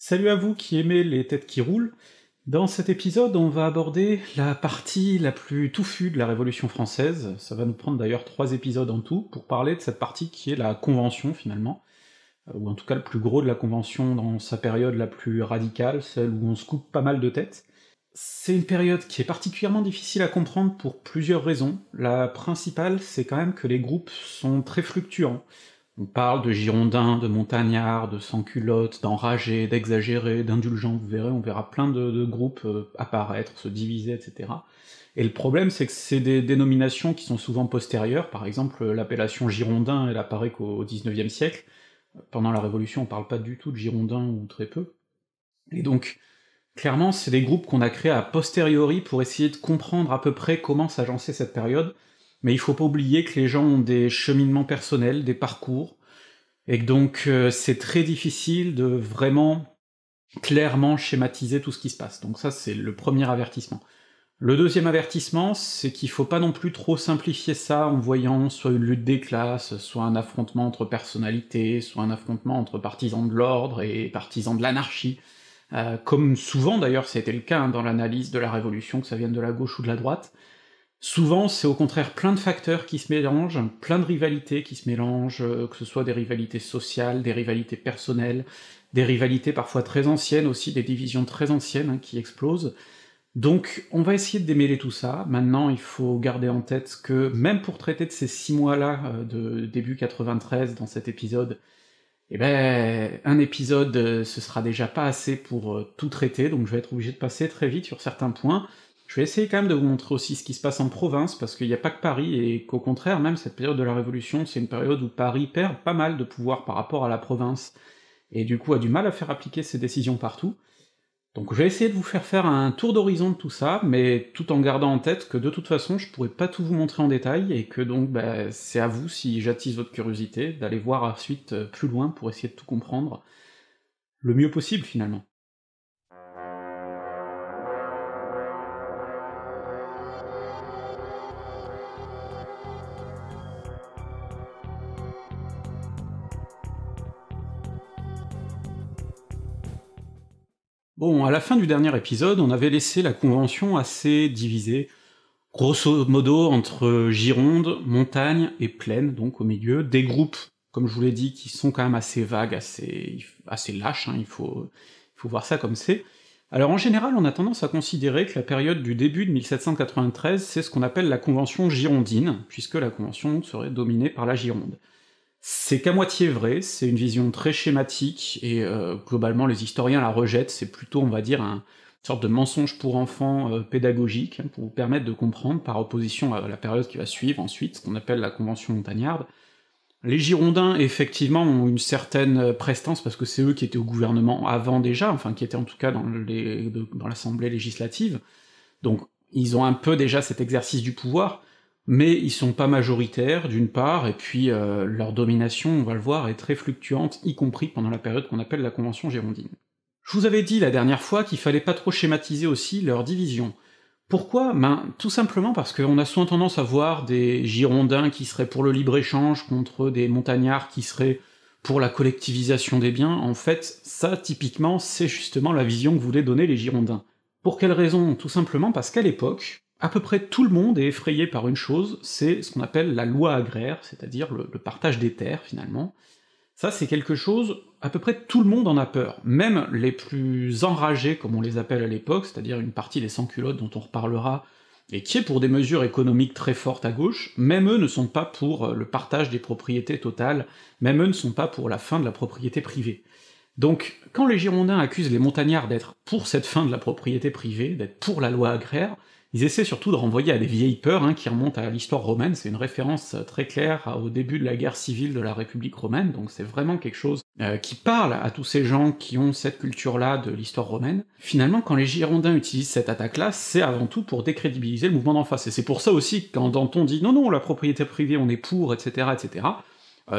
Salut à vous qui aimez les têtes qui roulent. Dans cet épisode, on va aborder la partie la plus touffue de la Révolution française. Ça va nous prendre d'ailleurs trois épisodes en tout pour parler de cette partie qui est la Convention finalement, euh, ou en tout cas le plus gros de la Convention dans sa période la plus radicale, celle où on se coupe pas mal de têtes. C'est une période qui est particulièrement difficile à comprendre pour plusieurs raisons. La principale, c'est quand même que les groupes sont très fluctuants. On parle de girondins, de montagnards, de sans-culottes, d'enragés, d'exagérés, d'indulgents, vous verrez, on verra plein de, groupes euh, apparaître, se diviser, etc. Et le problème, c'est que c'est des dénominations qui sont souvent postérieures, par exemple l'appellation girondin, elle apparaît qu'au XIXe siècle, pendant la Révolution on parle pas du tout de girondins, ou très peu, et donc clairement c'est des groupes qu'on a créés a posteriori pour essayer de comprendre à peu près comment s'agençait cette période, mais il faut pas oublier que les gens ont des cheminements personnels, des parcours, et donc euh, c'est très difficile de vraiment clairement schématiser tout ce qui se passe. Donc ça, c'est le premier avertissement. Le deuxième avertissement, c'est qu'il faut pas non plus trop simplifier ça en voyant soit une lutte des classes, soit un affrontement entre personnalités, soit un affrontement entre partisans de l'ordre et partisans de l'anarchie, euh, comme souvent d'ailleurs c'était le cas hein, dans l'analyse de la Révolution, que ça vienne de la gauche ou de la droite. Souvent, c'est au contraire plein de facteurs qui se mélangent, plein de rivalités qui se mélangent, euh, que ce soit des rivalités sociales, des rivalités personnelles, des rivalités parfois très anciennes aussi, des divisions très anciennes hein, qui explosent. Donc on va essayer de démêler tout ça. Maintenant, il faut garder en tête que même pour traiter de ces six mois-là euh, de début 93 dans cet épisode, eh ben un épisode euh, ce sera déjà pas assez pour tout traiter, donc je vais être obligé de passer très vite sur certains points. Je vais essayer quand même de vous montrer aussi ce qui se passe en province, parce qu'il n'y a pas que Paris, et qu'au contraire, même cette période de la Révolution, c'est une période où Paris perd pas mal de pouvoir par rapport à la province, et du coup a du mal à faire appliquer ses décisions partout. Donc je vais essayer de vous faire faire un tour d'horizon de tout ça, mais tout en gardant en tête que de toute façon je pourrais pas tout vous montrer en détail, et que donc bah, c'est à vous, si j'attise votre curiosité, d'aller voir ensuite euh, plus loin pour essayer de tout comprendre le mieux possible finalement. Bon, à la fin du dernier épisode, on avait laissé la convention assez divisée, grosso modo entre Gironde, montagne et plaine, donc au milieu, des groupes, comme je vous l'ai dit, qui sont quand même assez vagues, assez, assez lâches, hein, il faut voir ça comme c'est. Alors en général, on a tendance à considérer que la période du début de 1793, c'est ce qu'on appelle la Convention girondine, puisque la Convention serait dominée par la Gironde. C'est qu'à moitié vrai, c'est une vision très schématique, et euh, globalement les historiens la rejettent, c'est plutôt, on va dire, un, une sorte de mensonge pour enfants euh, pédagogique, hein, pour vous permettre de comprendre, par opposition à la période qui va suivre ensuite, ce qu'on appelle la Convention montagnarde. Les Girondins, effectivement, ont une certaine euh, prestance, parce que c'est eux qui étaient au gouvernement avant déjà, enfin qui étaient en tout cas dans l'Assemblée législative, donc ils ont un peu déjà cet exercice du pouvoir, mais ils sont pas majoritaires d'une part, et puis euh, leur domination, on va le voir, est très fluctuante, y compris pendant la période qu'on appelle la Convention girondine. Je vous avais dit la dernière fois qu'il fallait pas trop schématiser aussi leur division. Pourquoi Ben tout simplement parce qu'on a souvent tendance à voir des Girondins qui seraient pour le libre-échange contre des montagnards qui seraient pour la collectivisation des biens, en fait, ça typiquement c'est justement la vision que voulaient donner les Girondins. Pour quelle raison Tout simplement parce qu'à l'époque, à peu près tout le monde est effrayé par une chose, c'est ce qu'on appelle la loi agraire, c'est-à-dire le, partage des terres finalement. Ça c'est quelque chose, à peu près tout le monde en a peur, même les plus enragés comme on les appelle à l'époque, c'est-à-dire une partie des sans-culottes dont on reparlera, et qui est pour des mesures économiques très fortes à gauche, même eux ne sont pas pour euh, le partage des propriétés totales, même eux ne sont pas pour la fin de la propriété privée. Donc, quand les Girondins accusent les montagnards d'être pour cette fin de la propriété privée, d'être pour la loi agraire, ils essaient surtout de renvoyer à des vieilles peurs hein, qui remontent à l'histoire romaine, c'est une référence euh, très claire au début de la guerre civile de la République romaine, donc c'est vraiment quelque chose euh, qui parle à tous ces gens qui ont cette culture-là de l'histoire romaine. Finalement, quand les Girondins utilisent cette attaque-là, c'est avant tout pour décrédibiliser le mouvement d'en face, et c'est pour ça aussi que quand Danton dit « non, non, la propriété privée, on est pour, etc., etc. »,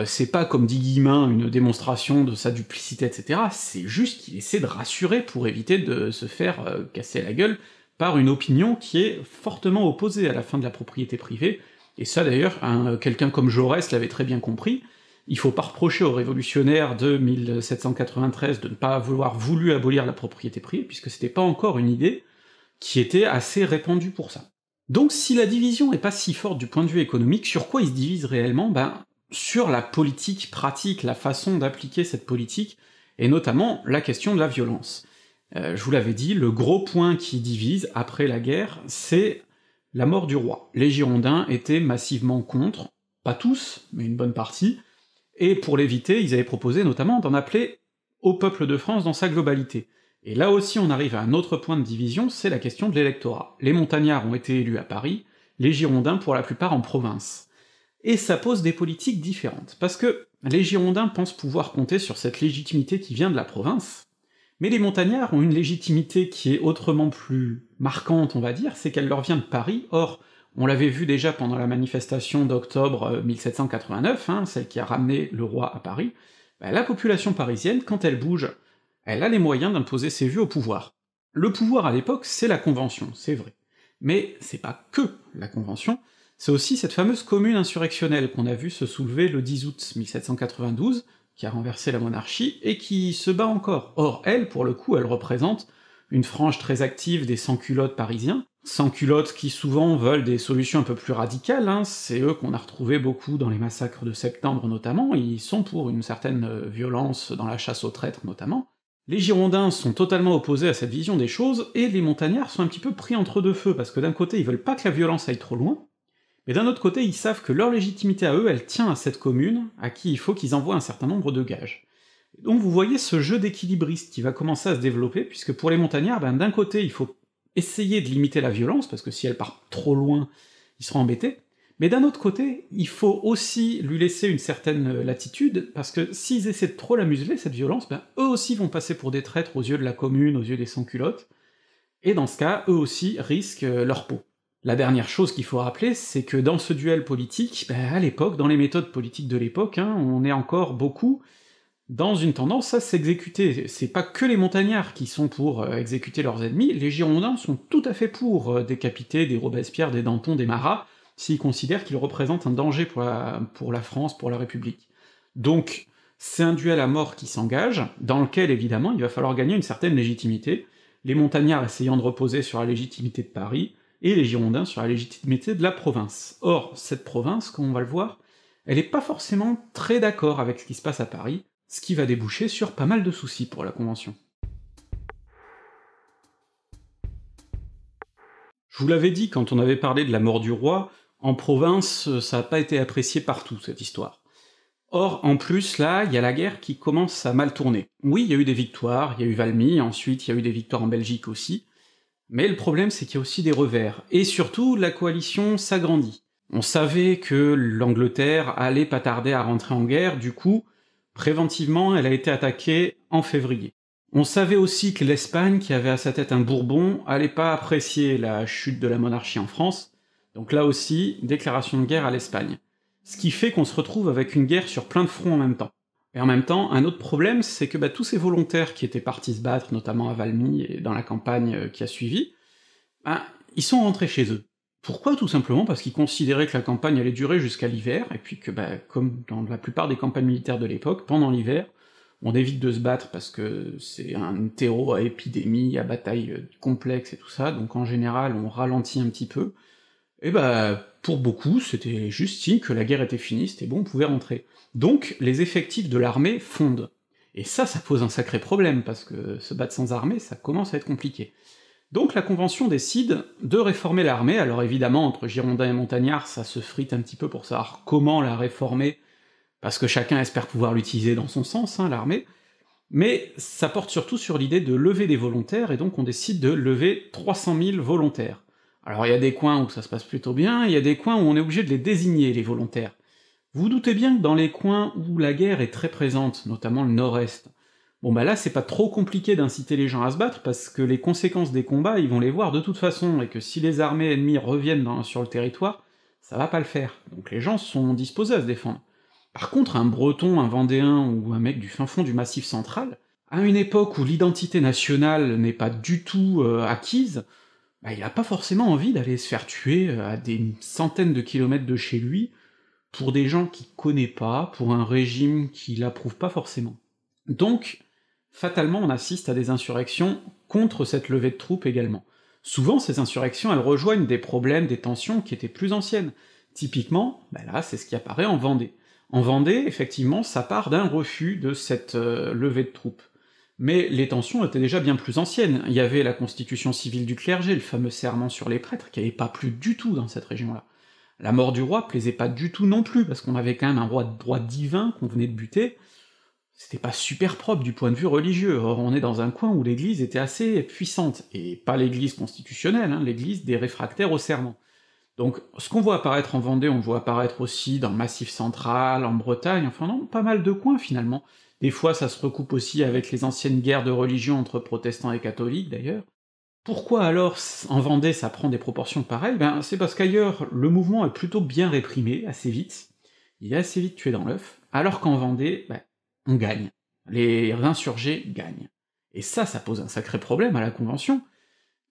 c'est pas, comme dit Guillemin, une démonstration de sa duplicité, etc., c'est juste qu'il essaie de rassurer pour éviter de se faire euh, casser la gueule, par une opinion qui est fortement opposée à la fin de la propriété privée, et ça d'ailleurs, euh, quelqu'un comme Jaurès l'avait très bien compris, il faut pas reprocher aux révolutionnaires de 1793 de ne pas vouloir voulu abolir la propriété privée, puisque c'était pas encore une idée qui était assez répandue pour ça. Donc si la division est pas si forte du point de vue économique, sur quoi ils se divisent réellement Ben sur la politique pratique, la façon d'appliquer cette politique, et notamment la question de la violence. Euh, je vous l'avais dit, le gros point qui divise après la guerre, c'est la mort du roi. Les Girondins étaient massivement contre, pas tous, mais une bonne partie, et pour l'éviter, ils avaient proposé notamment d'en appeler au peuple de France dans sa globalité. Et là aussi on arrive à un autre point de division, c'est la question de l'électorat. Les montagnards ont été élus à Paris, les Girondins pour la plupart en province. Et ça pose des politiques différentes, parce que les Girondins pensent pouvoir compter sur cette légitimité qui vient de la province, mais les montagnards ont une légitimité qui est autrement plus marquante, on va dire, c'est qu'elle leur vient de Paris, or, on l'avait vu déjà pendant la manifestation d'octobre 1789, euh, hein, celle qui a ramené le roi à Paris, bah, la population parisienne, quand elle bouge, elle a les moyens d'imposer ses vues au pouvoir. Le pouvoir à l'époque, c'est la Convention, c'est vrai. Mais c'est pas que la Convention, c'est aussi cette fameuse commune insurrectionnelle qu'on a vue se soulever le 10 août 1792, qui a renversé la monarchie, et qui se bat encore. Or, elle, pour le coup, elle représente une frange très active des sans-culottes parisiens, sans-culottes qui souvent veulent des solutions un peu plus radicales, hein. c'est eux qu'on a retrouvés beaucoup dans les massacres de septembre notamment, ils sont pour une certaine euh, violence dans la chasse aux traîtres notamment. Les Girondins sont totalement opposés à cette vision des choses, et les montagnards sont un petit peu pris entre deux feux, parce que d'un côté ils veulent pas que la violence aille trop loin, et d'un autre côté, ils savent que leur légitimité à eux, elle tient à cette commune, à qui il faut qu'ils envoient un certain nombre de gages. donc vous voyez ce jeu d'équilibriste qui va commencer à se développer, puisque pour les montagnards, ben d'un côté, il faut essayer de limiter la violence, parce que si elle part trop loin, ils seront embêtés, mais d'un autre côté, il faut aussi lui laisser une certaine euh, latitude, parce que s'ils essaient de trop la museler, cette violence, ben eux aussi vont passer pour des traîtres aux yeux de la commune, aux yeux des sans-culottes, et dans ce cas, eux aussi risquent euh, leur peau. La dernière chose qu'il faut rappeler, c'est que dans ce duel politique, ben, à l'époque, dans les méthodes politiques de l'époque, hein, on est encore beaucoup dans une tendance à s'exécuter. C'est pas que les montagnards qui sont pour euh, exécuter leurs ennemis, les Girondins sont tout à fait pour euh, décapiter des Robespierre, des Danton, des Marat, s'ils considèrent qu'ils représentent un danger pour la France, pour la République. Donc c'est un duel à mort qui s'engage, dans lequel évidemment il va falloir gagner une certaine légitimité, les montagnards essayant de reposer sur la légitimité de Paris, et les Girondins sur la légitimité de la province. Or, cette province, comme on va le voir, elle n'est pas forcément très d'accord avec ce qui se passe à Paris, ce qui va déboucher sur pas mal de soucis pour la Convention. Je vous l'avais dit quand on avait parlé de la mort du roi, en province, ça n'a pas été apprécié partout, cette histoire. Or, en plus, là, il y a la guerre qui commence à mal tourner. Oui, il y a eu des victoires, il y a eu Valmy, ensuite il y a eu des victoires en Belgique aussi, mais le problème, c'est qu'il y a aussi des revers. Et surtout, la coalition s'agrandit. On savait que l'Angleterre allait pas tarder à rentrer en guerre, du coup, préventivement, elle a été attaquée en février. On savait aussi que l'Espagne, qui avait à sa tête un Bourbon, allait pas apprécier la chute de la monarchie en France, donc là aussi, déclaration de guerre à l'Espagne. Ce qui fait qu'on se retrouve avec une guerre sur plein de fronts en même temps. Et en même temps, un autre problème, c'est que bah, tous ces volontaires qui étaient partis se battre, notamment à Valmy et dans la campagne euh, qui a suivi, bah, ils sont rentrés chez eux. Pourquoi Tout simplement parce qu'ils considéraient que la campagne allait durer jusqu'à l'hiver, et puis que, bah, comme dans la plupart des campagnes militaires de l'époque, pendant l'hiver, on évite de se battre parce que c'est un terreau à épidémie, à bataille euh, complexe et tout ça, donc en général on ralentit un petit peu, et eh ben, pour beaucoup, c'était juste signe que la guerre était finie, c'était bon, on pouvait rentrer. Donc, les effectifs de l'armée fondent. Et ça, ça pose un sacré problème, parce que se battre sans armée, ça commence à être compliqué. Donc la Convention décide de réformer l'armée, alors évidemment, entre Girondins et Montagnards, ça se frite un petit peu pour savoir comment la réformer, parce que chacun espère pouvoir l'utiliser dans son sens, hein, l'armée, mais ça porte surtout sur l'idée de lever des volontaires, et donc on décide de lever 300 000 volontaires. Alors il y a des coins où ça se passe plutôt bien, il y a des coins où on est obligé de les désigner, les volontaires. Vous, vous doutez bien que dans les coins où la guerre est très présente, notamment le nord-est, bon bah là c'est pas trop compliqué d'inciter les gens à se battre, parce que les conséquences des combats, ils vont les voir de toute façon, et que si les armées ennemies reviennent sur le territoire, ça va pas le faire, donc les gens sont disposés à se défendre. Par contre, un Breton, un Vendéen ou un mec du fin fond du Massif central, à une époque où l'identité nationale n'est pas du tout euh, acquise, bah, il a pas forcément envie d'aller se faire tuer euh, à des centaines de kilomètres de chez lui pour des gens qu'il connaît pas, pour un régime qu'il approuve pas forcément. Donc, fatalement, on assiste à des insurrections contre cette levée de troupes également. Souvent, ces insurrections, elles rejoignent des problèmes, des tensions qui étaient plus anciennes. Typiquement, bah là, c'est ce qui apparaît en Vendée. En Vendée, effectivement, ça part d'un refus de cette euh, levée de troupes. Mais les tensions étaient déjà bien plus anciennes. Il y avait la constitution civile du clergé, le fameux serment sur les prêtres, qui avait pas plu du tout dans cette région-là. La mort du roi plaisait pas du tout non plus, parce qu'on avait quand même un roi de droit divin qu'on venait de buter. C'était pas super propre du point de vue religieux, or on est dans un coin où l'église était assez puissante, et pas l'église constitutionnelle, hein, l'église des réfractaires au serment. Donc ce qu'on voit apparaître en Vendée, on le voit apparaître aussi dans le Massif central, en Bretagne, enfin non, pas mal de coins finalement. Des fois, ça se recoupe aussi avec les anciennes guerres de religion entre protestants et catholiques, d'ailleurs. Pourquoi alors en Vendée ça prend des proportions pareilles Ben c'est parce qu'ailleurs le mouvement est plutôt bien réprimé, assez vite, il est assez vite tué dans l'œuf, alors qu'en Vendée, ben, on gagne. Les insurgés gagnent. Et ça, ça pose un sacré problème à la Convention,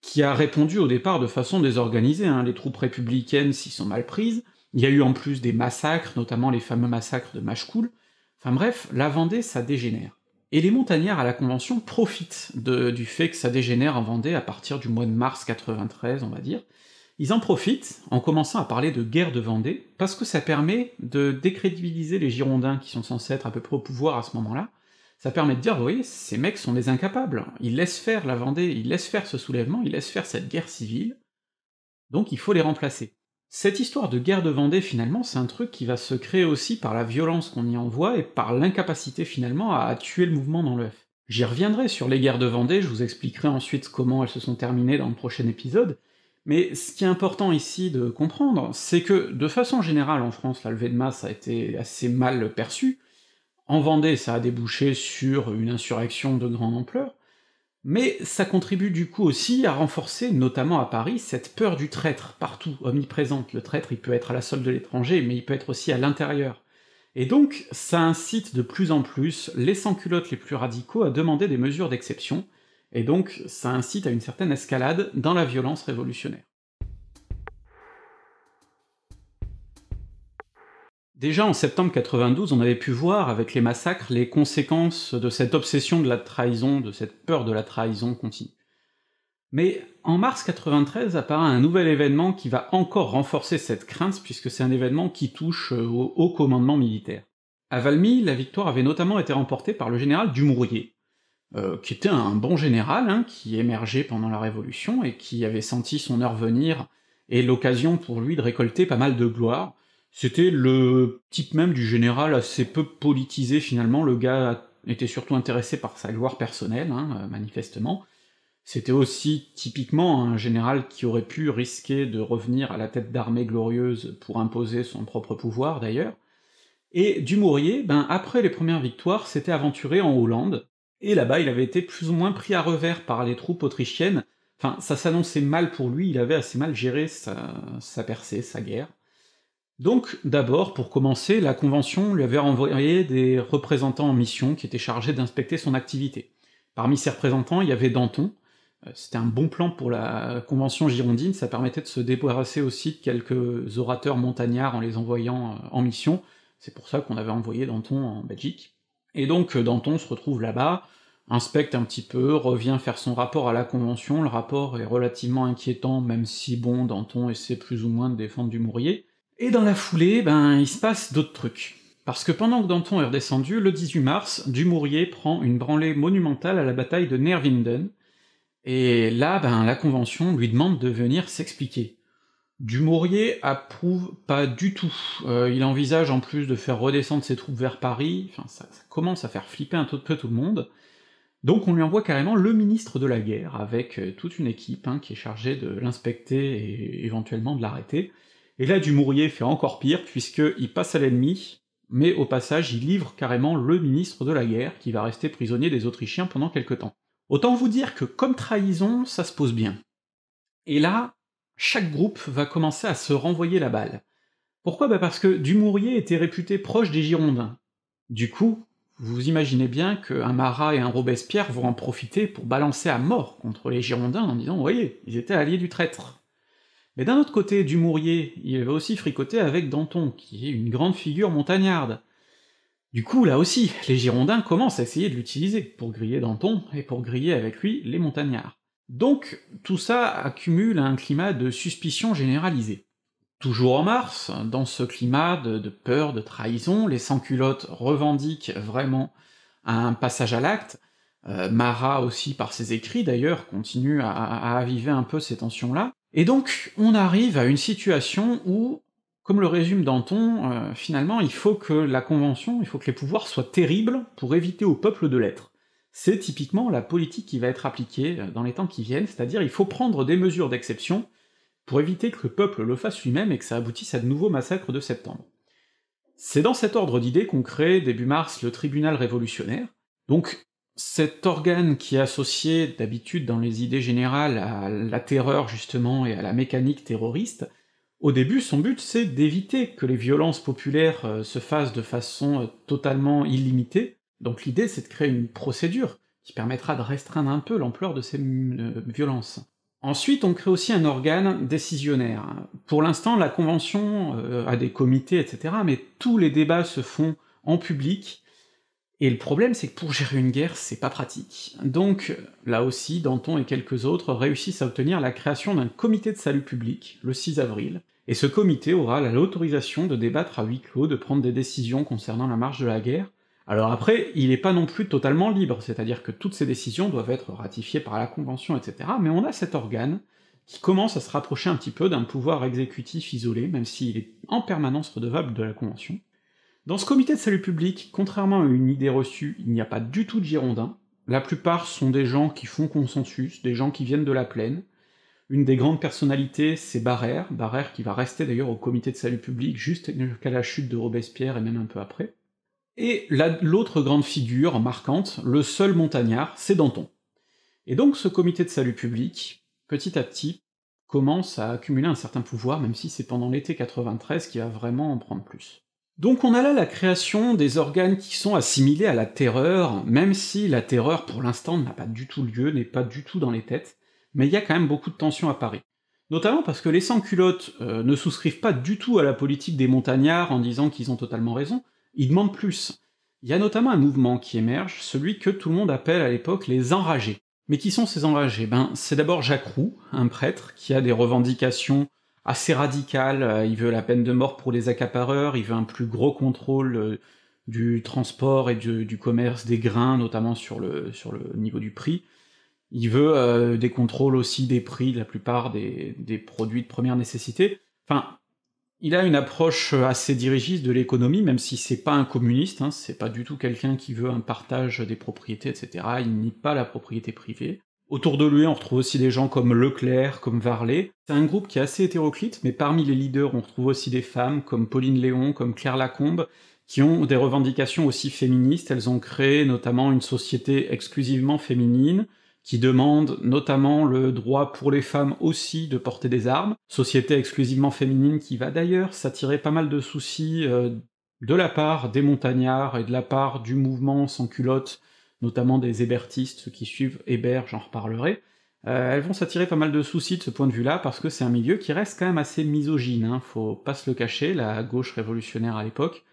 qui a répondu au départ de façon désorganisée, hein. les troupes républicaines s'y sont mal prises, il y a eu en plus des massacres, notamment les fameux massacres de Machecoul, Enfin bref, la Vendée, ça dégénère. Et les montagnards à la Convention profitent du fait que ça dégénère en Vendée à partir du mois de mars 93, on va dire. Ils en profitent en commençant à parler de guerre de Vendée, parce que ça permet de décrédibiliser les Girondins qui sont censés être à peu près au pouvoir à ce moment-là. Ça permet de dire, vous voyez, ces mecs sont des incapables, ils laissent faire la Vendée, ils laissent faire ce soulèvement, ils laissent faire cette guerre civile, donc il faut les remplacer. Cette histoire de guerre de Vendée, finalement, c'est un truc qui va se créer aussi par la violence qu'on y envoie et par l'incapacité finalement à tuer le mouvement dans l'œuf. J'y reviendrai sur les guerres de Vendée, je vous expliquerai ensuite comment elles se sont terminées dans le prochain épisode, mais ce qui est important ici de comprendre, c'est que de façon générale en France, la levée de masse a été assez mal perçue. En Vendée, ça a débouché sur une insurrection de grande ampleur, mais ça contribue du coup aussi à renforcer, notamment à Paris, cette peur du traître, partout, omniprésente. Le traître, il peut être à la solde de l'étranger, mais il peut être aussi à l'intérieur. Et donc, ça incite de plus en plus les sans-culottes les plus radicaux à demander des mesures d'exception, et donc ça incite à une certaine escalade dans la violence révolutionnaire. Déjà en septembre 92, on avait pu voir avec les massacres les conséquences de cette obsession de la trahison, de cette peur de la trahison continue. Mais en mars 93 apparaît un nouvel événement qui va encore renforcer cette crainte, puisque c'est un événement qui touche euh, au haut commandement militaire. À Valmy, la victoire avait notamment été remportée par le général Dumouriez, euh, qui était un bon général, hein, qui émergeait pendant la Révolution et qui avait senti son heure venir et l'occasion pour lui de récolter pas mal de gloire, c'était le type même du général assez peu politisé finalement, le gars était surtout intéressé par sa gloire personnelle, hein, euh, manifestement. C'était aussi typiquement un général qui aurait pu risquer de revenir à la tête d'armée glorieuse pour imposer son propre pouvoir d'ailleurs. Et Dumouriez, ben après les premières victoires, s'était aventuré en Hollande, et là-bas il avait été plus ou moins pris à revers par les troupes autrichiennes, enfin ça s'annonçait mal pour lui, il avait assez mal géré sa percée, sa guerre. Donc, d'abord, pour commencer, la Convention lui avait envoyé des représentants en mission qui étaient chargés d'inspecter son activité. Parmi ces représentants, il y avait Danton. Euh, c'était un bon plan pour la Convention girondine, ça permettait de se débarrasser aussi de quelques orateurs montagnards en les envoyant euh, en mission. C'est pour ça qu'on avait envoyé Danton en Belgique. Et donc, euh, Danton se retrouve là-bas, inspecte un petit peu, revient faire son rapport à la Convention, le rapport est relativement inquiétant, même si bon, Danton essaie plus ou moins de défendre du Mourrier. Et dans la foulée, ben, il se passe d'autres trucs. Parce que pendant que Danton est redescendu, le 18 mars, Dumouriez prend une branlée monumentale à la bataille de Nervinden, et là, ben, la Convention lui demande de venir s'expliquer. Dumouriez approuve pas du tout, euh, il envisage en plus de faire redescendre ses troupes vers Paris, enfin ça, commence à faire flipper un peu tout le monde, donc on lui envoie carrément le ministre de la guerre, avec euh, toute une équipe hein, qui est chargée de l'inspecter et éventuellement de l'arrêter, et là, Dumouriez fait encore pire, puisqu'il passe à l'ennemi, mais au passage, il livre carrément le ministre de la guerre, qui va rester prisonnier des Autrichiens pendant quelque temps. Autant vous dire que comme trahison, ça se pose bien. Et là, chaque groupe va commencer à se renvoyer la balle. Pourquoi bah, Parce que Dumouriez était réputé proche des Girondins. Du coup, vous imaginez bien qu'un Marat et un Robespierre vont en profiter pour balancer à mort contre les Girondins en disant « Voyez, ils étaient alliés du traître ». Et d'un autre côté, Dumouriez, il va aussi fricoter avec Danton, qui est une grande figure montagnarde. Du coup, là aussi, les Girondins commencent à essayer de l'utiliser, pour griller Danton, et pour griller avec lui les montagnards. Donc, tout ça accumule un climat de suspicion généralisée. Toujours en mars, dans ce climat de, peur, de trahison, les sans-culottes revendiquent vraiment un passage à l'acte, euh, Marat aussi par ses écrits d'ailleurs continue à aviver un peu ces tensions-là, et donc, on arrive à une situation où, comme le résume Danton, euh, finalement, il faut que la Convention, il faut que les pouvoirs soient terribles pour éviter au peuple de l'être. C'est typiquement la politique qui va être appliquée euh, dans les temps qui viennent, c'est-à-dire il faut prendre des mesures d'exception pour éviter que le peuple le fasse lui-même et que ça aboutisse à de nouveaux massacres de septembre. C'est dans cet ordre d'idées qu'on crée début mars le tribunal révolutionnaire, donc cet organe qui est associé d'habitude dans les idées générales à la terreur justement et à la mécanique terroriste, au début son but c'est d'éviter que les violences populaires euh, se fassent de façon euh, totalement illimitée, donc l'idée c'est de créer une procédure qui permettra de restreindre un peu l'ampleur de ces euh, violences. Ensuite, on crée aussi un organe décisionnaire. Pour l'instant, la Convention a des comités, etc., mais tous les débats se font en public, et le problème, c'est que pour gérer une guerre, c'est pas pratique. Donc, là aussi, Danton et quelques autres réussissent à obtenir la création d'un comité de salut public, le 6 avril, et ce comité aura l'autorisation de débattre à huis clos, de prendre des décisions concernant la marche de la guerre. Alors après, il n'est pas non plus totalement libre, c'est-à-dire que toutes ces décisions doivent être ratifiées par la Convention, etc., mais on a cet organe qui commence à se rapprocher un petit peu d'un pouvoir exécutif isolé, même s'il est en permanence redevable de la Convention. Dans ce comité de salut public, contrairement à une idée reçue, il n'y a pas du tout de Girondins. La plupart sont des gens qui font consensus, des gens qui viennent de la plaine. Une des grandes personnalités, c'est Barrère, Barrère qui va rester d'ailleurs au comité de salut public juste qu'à la chute de Robespierre et même un peu après. Et l'autre grande figure marquante, le seul montagnard, c'est Danton. Et donc ce comité de salut public, petit à petit, commence à accumuler un certain pouvoir, même si c'est pendant l'été 93 qu'il va vraiment en prendre plus. Donc on a là la création des organes qui sont assimilés à la terreur, même si la terreur pour l'instant n'a pas du tout lieu, n'est pas du tout dans les têtes, mais il y a quand même beaucoup de tensions à Paris. Notamment parce que les sans-culottes euh, ne souscrivent pas du tout à la politique des montagnards en disant qu'ils ont totalement raison, ils demandent plus. Il y a notamment un mouvement qui émerge, celui que tout le monde appelle à l'époque les enragés. Mais qui sont ces enragés Ben, c'est d'abord Jacques Roux, un prêtre qui a des revendications assez radical. Euh, il veut la peine de mort pour les accapareurs, il veut un plus gros contrôle euh, du transport et du, commerce des grains, notamment sur le, sur le niveau du prix. Il veut euh, des contrôles aussi des prix de la plupart des, produits de première nécessité. Enfin, il a une approche assez dirigiste de l'économie, même si c'est pas un communiste, hein. c'est pas du tout quelqu'un qui veut un partage des propriétés, etc. Il nie pas la propriété privée. Autour de lui, on retrouve aussi des gens comme Leclerc, comme Varlet. C'est un groupe qui est assez hétéroclite, mais parmi les leaders, on retrouve aussi des femmes comme Pauline Léon, comme Claire Lacombe, qui ont des revendications aussi féministes. Elles ont créé notamment une société exclusivement féminine, qui demande notamment le droit pour les femmes aussi de porter des armes. Société exclusivement féminine qui va d'ailleurs s'attirer pas mal de soucis euh, de la part des montagnards et de la part du mouvement sans culotte notamment des hébertistes, ceux qui suivent Hébert, j'en reparlerai, euh, elles vont s'attirer pas mal de soucis de ce point de vue-là, parce que c'est un milieu qui reste quand même assez misogyne, hein, faut pas se le cacher, la gauche révolutionnaire à l'époque.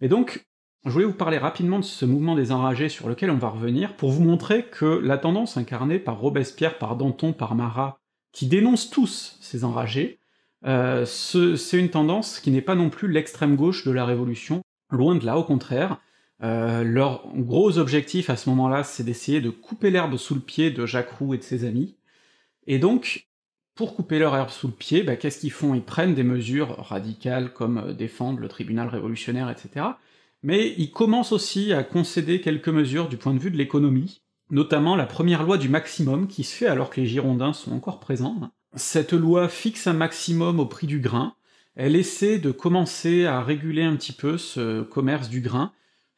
Et donc, je voulais vous parler rapidement de ce mouvement des enragés sur lequel on va revenir, pour vous montrer que la tendance incarnée par Robespierre, par Danton, par Marat, qui dénonce tous ces enragés, euh, c'est une tendance qui n'est pas non plus l'extrême gauche de la Révolution, loin de là, au contraire, euh, leur gros objectif à ce moment-là, c'est d'essayer de couper l'herbe sous le pied de Jacques Roux et de ses amis. Et donc, pour couper leur herbe sous le pied, bah, qu'est-ce qu'ils font Ils prennent des mesures radicales comme euh, défendre le tribunal révolutionnaire, etc. Mais ils commencent aussi à concéder quelques mesures du point de vue de l'économie, notamment la première loi du maximum qui se fait alors que les Girondins sont encore présents. Cette loi fixe un maximum au prix du grain, elle essaie de commencer à réguler un petit peu ce commerce du grain,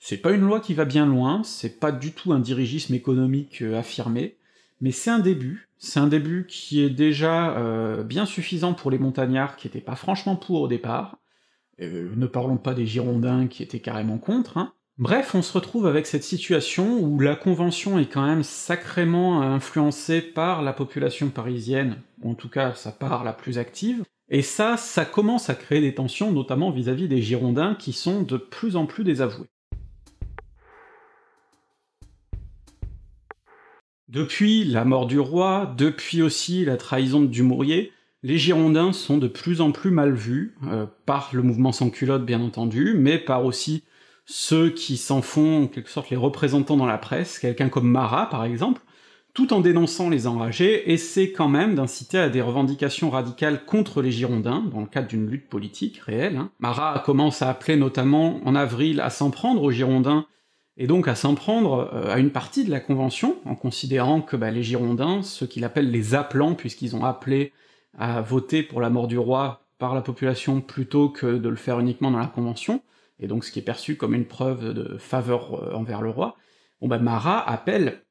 c'est pas une loi qui va bien loin, c'est pas du tout un dirigisme économique euh, affirmé, mais c'est un début, c'est un début qui est déjà euh, bien suffisant pour les montagnards qui étaient pas franchement pour au départ, et euh, ne parlons pas des Girondins qui étaient carrément contre, hein. Bref, on se retrouve avec cette situation où la Convention est quand même sacrément influencée par la population parisienne, en tout cas sa part la plus active, et ça, ça commence à créer des tensions, notamment vis à -vis des Girondins qui sont de plus en plus désavoués. Depuis la mort du roi, depuis aussi la trahison de Dumouriez, les Girondins sont de plus en plus mal vus, euh, par le mouvement sans culotte bien entendu, mais par aussi ceux qui s'en font en quelque sorte les représentants dans la presse, quelqu'un comme Marat par exemple, tout en dénonçant les enragés, essaie quand même d'inciter à des revendications radicales contre les Girondins, dans le cadre d'une lutte politique réelle. Hein. Marat commence à appeler notamment en avril à s'en prendre aux Girondins et donc à s'en prendre euh, à une partie de la Convention, en considérant que bah, les Girondins, ceux qu'il appelle les appelants, puisqu'ils ont appelé à voter pour la mort du roi par la population plutôt que de le faire uniquement dans la Convention, et donc ce qui est perçu comme une preuve de faveur euh, envers le roi, bon bah Marat appelle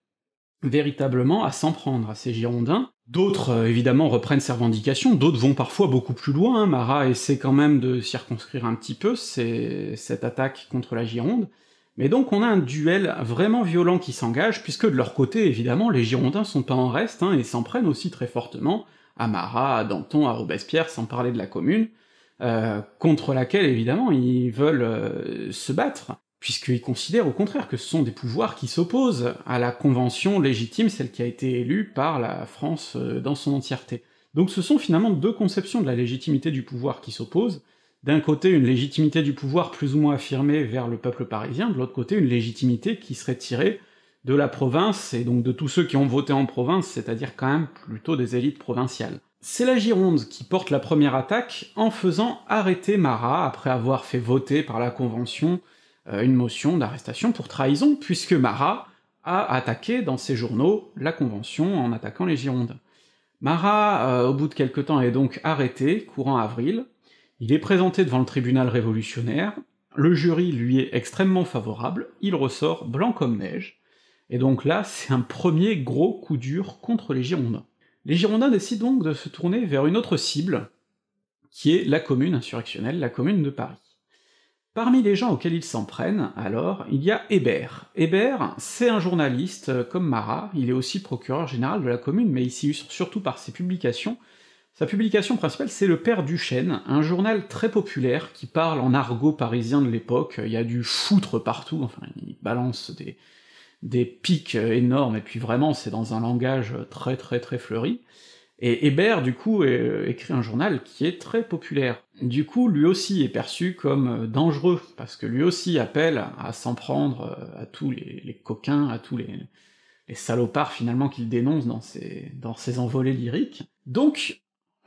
véritablement à s'en prendre à ces Girondins. D'autres, euh, évidemment, reprennent ses revendications, d'autres vont parfois beaucoup plus loin, hein. Marat essaie quand même de circonscrire un petit peu cette attaque contre la Gironde, mais donc on a un duel vraiment violent qui s'engage, puisque de leur côté, évidemment, les Girondins sont pas en reste, hein, et s'en prennent aussi très fortement, à Marat, à Danton, à Robespierre, sans parler de la Commune, euh, contre laquelle, évidemment, ils veulent euh, se battre, puisqu'ils considèrent au contraire que ce sont des pouvoirs qui s'opposent à la convention légitime, celle qui a été élue par la France euh, dans son entièreté. Donc ce sont finalement deux conceptions de la légitimité du pouvoir qui s'opposent, d'un côté une légitimité du pouvoir plus ou moins affirmée vers le peuple parisien, de l'autre côté une légitimité qui serait tirée de la province, et donc de tous ceux qui ont voté en province, c'est-à-dire quand même plutôt des élites provinciales. C'est la Gironde qui porte la première attaque en faisant arrêter Marat après avoir fait voter par la Convention euh, une motion d'arrestation pour trahison, puisque Marat a attaqué dans ses journaux la Convention en attaquant les Girondes. Marat, euh, au bout de quelque temps, est donc arrêté, courant avril, il est présenté devant le tribunal révolutionnaire, le jury lui est extrêmement favorable, il ressort blanc comme neige, et donc là, c'est un premier gros coup dur contre les Girondins. Les Girondins décident donc de se tourner vers une autre cible, qui est la commune insurrectionnelle, la commune de Paris. Parmi les gens auxquels ils s'en prennent, alors, il y a Hébert. Hébert, c'est un journaliste euh, comme Marat, il est aussi procureur général de la commune, mais il s'y surtout par ses publications, sa publication principale, c'est Le Père Duchesne, un journal très populaire qui parle en argot parisien de l'époque, il y a du foutre partout, enfin, il balance des, des pics énormes, et puis vraiment, c'est dans un langage très très très fleuri. Et Hébert, du coup, euh, écrit un journal qui est très populaire. Du coup, lui aussi est perçu comme euh, dangereux, parce que lui aussi appelle à s'en prendre euh, à tous les, coquins, à tous les, les salopards finalement qu'il dénonce dans ses, dans ses envolées lyriques. Donc,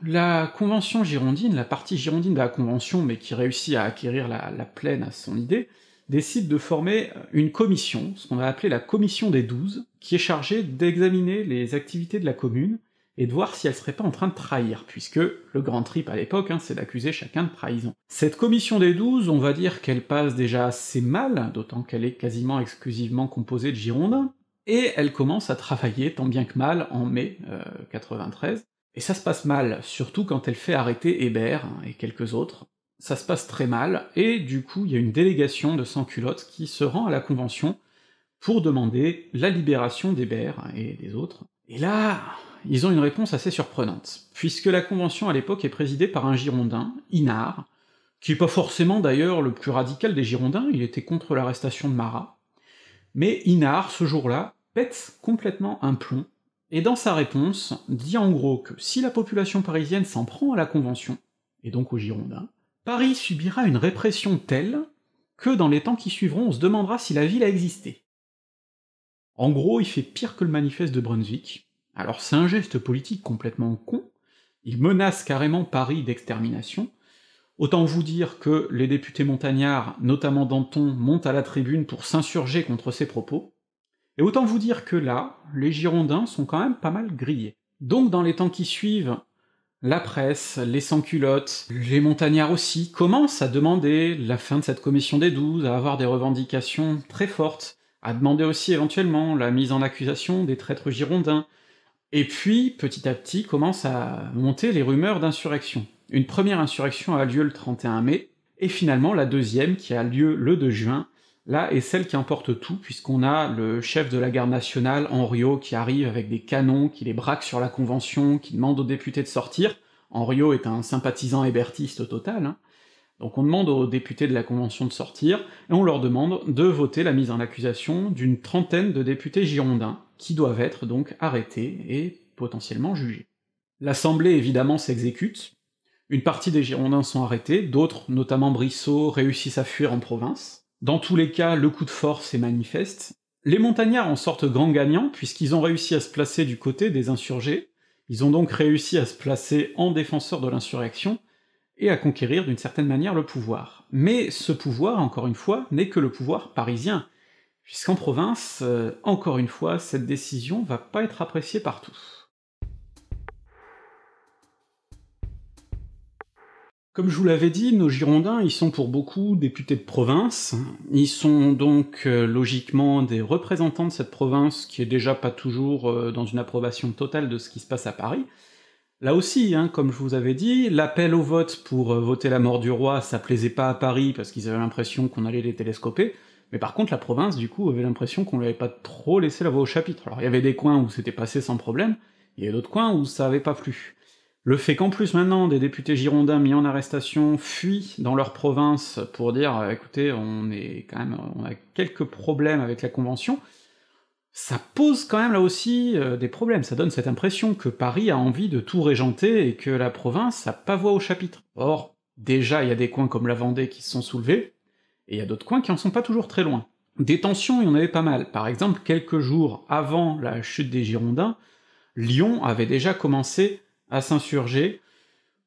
la Convention girondine, la partie girondine de la Convention, mais qui réussit à acquérir la, plaine à son idée, décide de former une commission, ce qu'on va appeler la Commission des Douze, qui est chargée d'examiner les activités de la commune, et de voir si elle serait pas en train de trahir, puisque le grand trip à l'époque, hein, c'est d'accuser chacun de trahison. Cette commission des douze, on va dire qu'elle passe déjà assez mal, d'autant qu'elle est quasiment exclusivement composée de Girondins, et elle commence à travailler tant bien que mal en mai 93, euh, et ça se passe mal, surtout quand elle fait arrêter Hébert et quelques autres. Ça se passe très mal, et du coup, il y a une délégation de sans-culottes qui se rend à la Convention pour demander la libération d'Hébert et des autres. Et là, ils ont une réponse assez surprenante, puisque la Convention à l'époque est présidée par un Girondin, Inard, qui est pas forcément d'ailleurs le plus radical des Girondins, il était contre l'arrestation de Marat. Mais Inard, ce jour-là, pète complètement un plomb et dans sa réponse, dit en gros que si la population parisienne s'en prend à la Convention, et donc aux Girondins, Paris subira une répression telle que dans les temps qui suivront on se demandera si la ville a existé. En gros, il fait pire que le manifeste de Brunswick, alors c'est un geste politique complètement con, il menace carrément Paris d'extermination, autant vous dire que les députés montagnards, notamment Danton, montent à la tribune pour s'insurger contre ses propos, et autant vous dire que là, les Girondins sont quand même pas mal grillés. Donc dans les temps qui suivent, la presse, les sans-culottes, les montagnards aussi commencent à demander la fin de cette commission des douze, à avoir des revendications très fortes, à demander aussi éventuellement la mise en accusation des traîtres girondins, et puis petit à petit commencent à monter les rumeurs d'insurrection. Une première insurrection a lieu le 31 mai, et finalement la deuxième qui a lieu le 2 juin, là est celle qui importe tout, puisqu'on a le chef de la garde nationale, Henriot, qui arrive avec des canons, qui les braque sur la Convention, qui demande aux députés de sortir. Henriot est un sympathisant hébertiste total, hein. donc on demande aux députés de la Convention de sortir, et on leur demande de voter la mise en accusation d'une trentaine de députés girondins, qui doivent être donc arrêtés et potentiellement jugés. L'Assemblée évidemment s'exécute, une partie des Girondins sont arrêtés, d'autres, notamment Brissot, réussissent à fuir en province, dans tous les cas, le coup de force est manifeste. Les montagnards en sortent grands gagnants, puisqu'ils ont réussi à se placer du côté des insurgés, ils ont donc réussi à se placer en défenseur de l'insurrection, et à conquérir d'une certaine manière le pouvoir. Mais ce pouvoir, encore une fois, n'est que le pouvoir parisien, puisqu'en province, euh, encore une fois, cette décision va pas être appréciée par tous. Comme je vous l'avais dit, nos Girondins, ils sont pour beaucoup députés de province, ils sont donc euh, logiquement des représentants de cette province qui est déjà pas toujours euh, dans une approbation totale de ce qui se passe à Paris. Là aussi, hein, comme je vous avais dit, l'appel au vote pour euh, voter la mort du roi, ça plaisait pas à Paris parce qu'ils avaient l'impression qu'on allait les télescoper, mais par contre la province, du coup, avait l'impression qu'on lui avait pas trop laissé la voix au chapitre. Alors il y avait des coins où c'était passé sans problème, il y avait d'autres coins où ça avait pas plu. Le fait qu'en plus maintenant des députés girondins mis en arrestation fuient dans leur province pour dire euh, écoutez, on est quand même on a quelques problèmes avec la convention, ça pose quand même là aussi euh, des problèmes, ça donne cette impression que Paris a envie de tout régenter et que la province a pas voix au chapitre. Or, déjà il y a des coins comme la Vendée qui se sont soulevés, et il y a d'autres coins qui en sont pas toujours très loin. Des tensions, il y en avait pas mal. Par exemple, quelques jours avant la chute des Girondins, Lyon avait déjà commencé à s'insurger,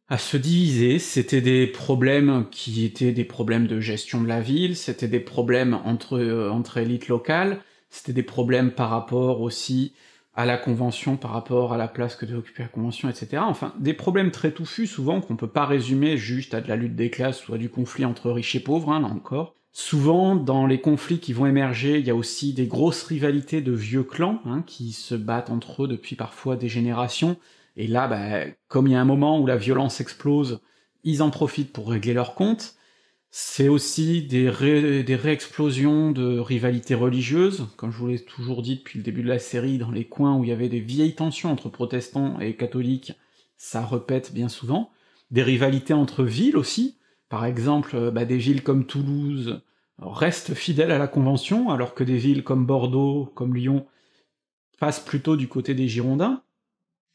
à se diviser. C'était des problèmes qui étaient des problèmes de gestion de la ville, c'était des problèmes euh, entre, élites locales, c'était des problèmes par rapport aussi à la convention, par rapport à la place que devait occuper la convention, etc. Enfin, des problèmes très touffus, souvent, qu'on peut pas résumer juste à de la lutte des classes ou à du conflit entre riches et pauvres, hein, là encore. Souvent, dans les conflits qui vont émerger, il y a aussi des grosses rivalités de vieux clans, hein, qui se battent entre eux depuis parfois des générations, et là, bah, comme il y a un moment où la violence explose, ils en profitent pour régler leurs comptes. C'est aussi des, ré des réexplosions de rivalités religieuses, comme je vous l'ai toujours dit depuis le début de la série, dans les coins où il y avait des vieilles tensions entre protestants et catholiques, ça repète bien souvent. Des rivalités entre villes aussi, par exemple, bah, des villes comme Toulouse restent fidèles à la Convention, alors que des villes comme Bordeaux, comme Lyon, passent plutôt du côté des Girondins.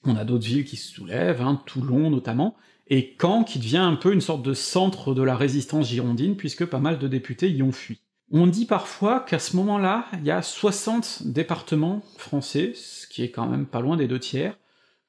On a d'autres villes qui se soulèvent, hein, Toulon notamment, et Caen qui devient un peu une sorte de centre de la résistance girondine, puisque pas mal de députés y ont fui. On dit parfois qu'à ce moment-là, il y a 60 départements français, ce qui est quand même pas loin des deux tiers,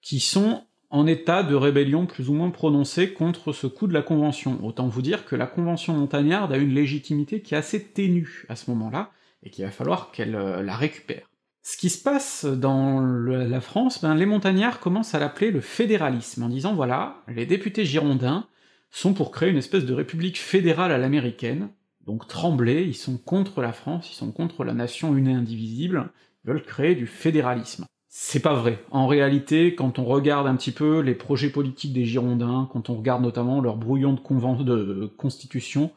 qui sont en état de rébellion plus ou moins prononcée contre ce coup de la Convention. Autant vous dire que la Convention montagnarde a une légitimité qui est assez ténue à ce moment-là, et qu'il va falloir qu'elle euh, la récupère. Ce qui se passe dans la France, ben, les montagnards commencent à l'appeler le fédéralisme, en disant voilà, les députés girondins sont pour créer une espèce de république fédérale à l'américaine, donc trembler, ils sont contre la France, ils sont contre la nation une et indivisible, ils veulent créer du fédéralisme. C'est pas vrai. En réalité, quand on regarde un petit peu les projets politiques des Girondins, quand on regarde notamment leur brouillon de, de constitution,